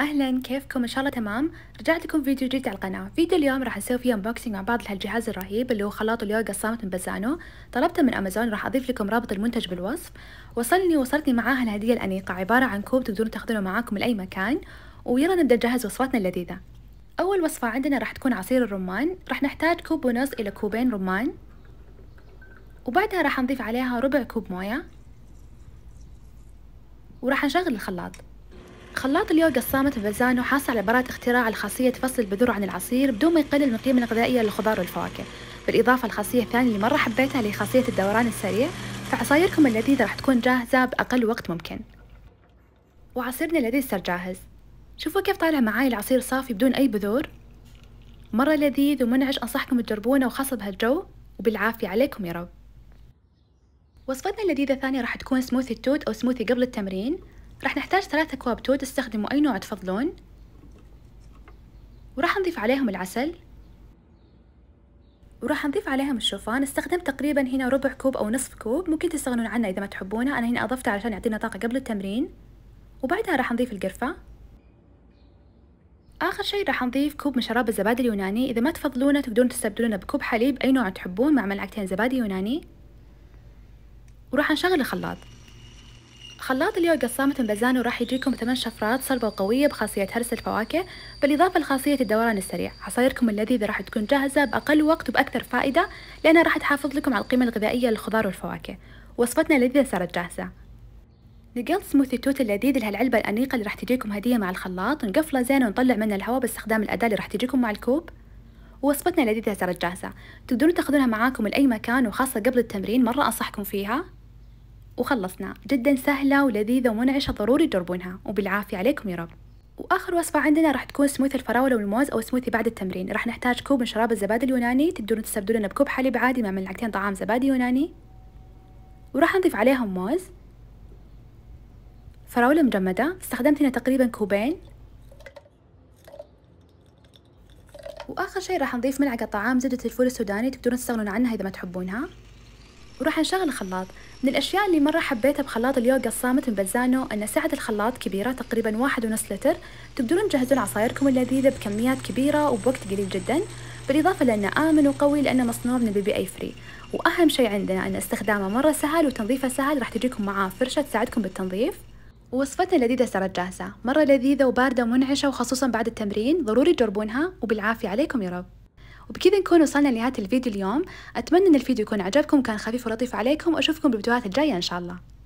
اهلا كيفكم ان شاء الله تمام رجعت لكم فيديو جديد على القناه فيديو اليوم راح نسوي فيه انبوكسينج مع بعض هالجهاز الرهيب اللي هو خلاط اليوغا الصامت من بزانو طلبته من امازون راح اضيف لكم رابط المنتج بالوصف وصلني وصلتني معاها الهديه الانيقه عباره عن كوب تقدرون تاخذونه معاكم لاي مكان ويلا نبدا نجهز وصفاتنا اللذيذه اول وصفه عندنا راح تكون عصير الرمان راح نحتاج كوب ونص الى كوبين رمان وبعدها راح نضيف عليها ربع كوب مويه وراح نشغل الخلاط خلاط اليوغا الصامت فازانو حاصل على براءة اختراع الخاصية تفصل فصل البذور عن العصير بدون ما يقلل من القيمة الغذائية للخضار والفواكه بالإضافة الخاصية الثانية اللي مرة حبيتها اللي خاصية الدوران السريع فعصايركم اللذيذة راح تكون جاهزة بأقل وقت ممكن وعصيرنا اللذيذ صار جاهز شوفوا كيف طالع معاي العصير صافي بدون أي بذور مرة لذيذ ومنعش أنصحكم تجربونه وخاصة بهالجو وبالعافية عليكم يا رب وصفتنا اللذيذة الثانية راح تكون سموثي التوت أو سموثي قبل التمرين راح نحتاج ثلاث أكواب تود استخدموا أي نوع تفضلون وراح نضيف عليهم العسل وراح نضيف عليهم الشوفان استخدم تقريبا هنا ربع كوب أو نصف كوب ممكن تستغنون عنه إذا ما تحبونه أنا هنا أضفته علشان يعطينا طاقة قبل التمرين وبعدها راح نضيف القرفة آخر شي راح نضيف كوب من شراب الزبادي اليوناني إذا ما تفضلونه تقدرون تستبدلونه بكوب حليب أي نوع تحبون مع ملعقتين زبادي يوناني وراح نشغل الخلاط خلاط اليوغا الصامت من بازانو راح يجيكم ثمان شفرات صلبة وقوية بخاصية هرس الفواكه بالإضافة لخاصية الدوران السريع عصايركم اللذيذة راح تكون جاهزة بأقل وقت وبأكثر فائدة لأنها راح تحافظ لكم على القيمة الغذائية للخضار والفواكه وصفتنا اللذيذة صارت جاهزة نقلت سموثي توت اللذيذ لهالعلبة الأنيقة اللي راح تجيكم هدية مع الخلاط نقفله زين ونطلع منه الهواء باستخدام الأداة اللي راح تجيكم مع الكوب وصفتنا اللذيذة صارت جاهزة تقدرون تاخذونها معاكم لأي مكان وخاصة قبل التمرين مرة أنصحكم فيها وخلصنا جدا سهلة ولذيذة ومنعشة ضروري تجربونها وبالعافية عليكم يا رب واخر وصفه عندنا راح تكون سموثي الفراوله والموز او سموثي بعد التمرين راح نحتاج كوب من شراب الزبادي اليوناني تقدرون تستبدلونه بكوب حليب عادي مع ملعقتين طعام زبادي يوناني وراح نضيف عليهم موز فراوله مجمده استخدمت هنا تقريبا كوبين واخر شيء راح نضيف ملعقه طعام زبده الفول السوداني تقدرون تستغنون عنها اذا ما تحبونها وراح نشغل الخلاط من الأشياء اللي مرة حبيتها بخلاط اليوغا الصامت من بلزانو أن سعة الخلاط كبيرة تقريبا واحد ونص لتر تقدرون تجهزون عصايركم اللذيذة بكميات كبيرة وبوقت قليل جدا بالإضافة لأنه آمن وقوي لأنه مصنوع من بي أي فري وأهم شيء عندنا أن استخدامه مرة سهل وتنظيفه سهل راح تجيكم معاه فرشة تساعدكم بالتنظيف وصفتنا اللذيذة صارت جاهزة مرة لذيذة وباردة ومنعشة وخصوصا بعد التمرين ضروري تجربونها وبالعافية عليكم يا رب وبكذا نكون وصلنا لنهاية الفيديو اليوم أتمنى أن الفيديو يكون عجبكم وكان خفيف ولطيف عليكم وأشوفكم بالفيديوهات الجاية إن شاء الله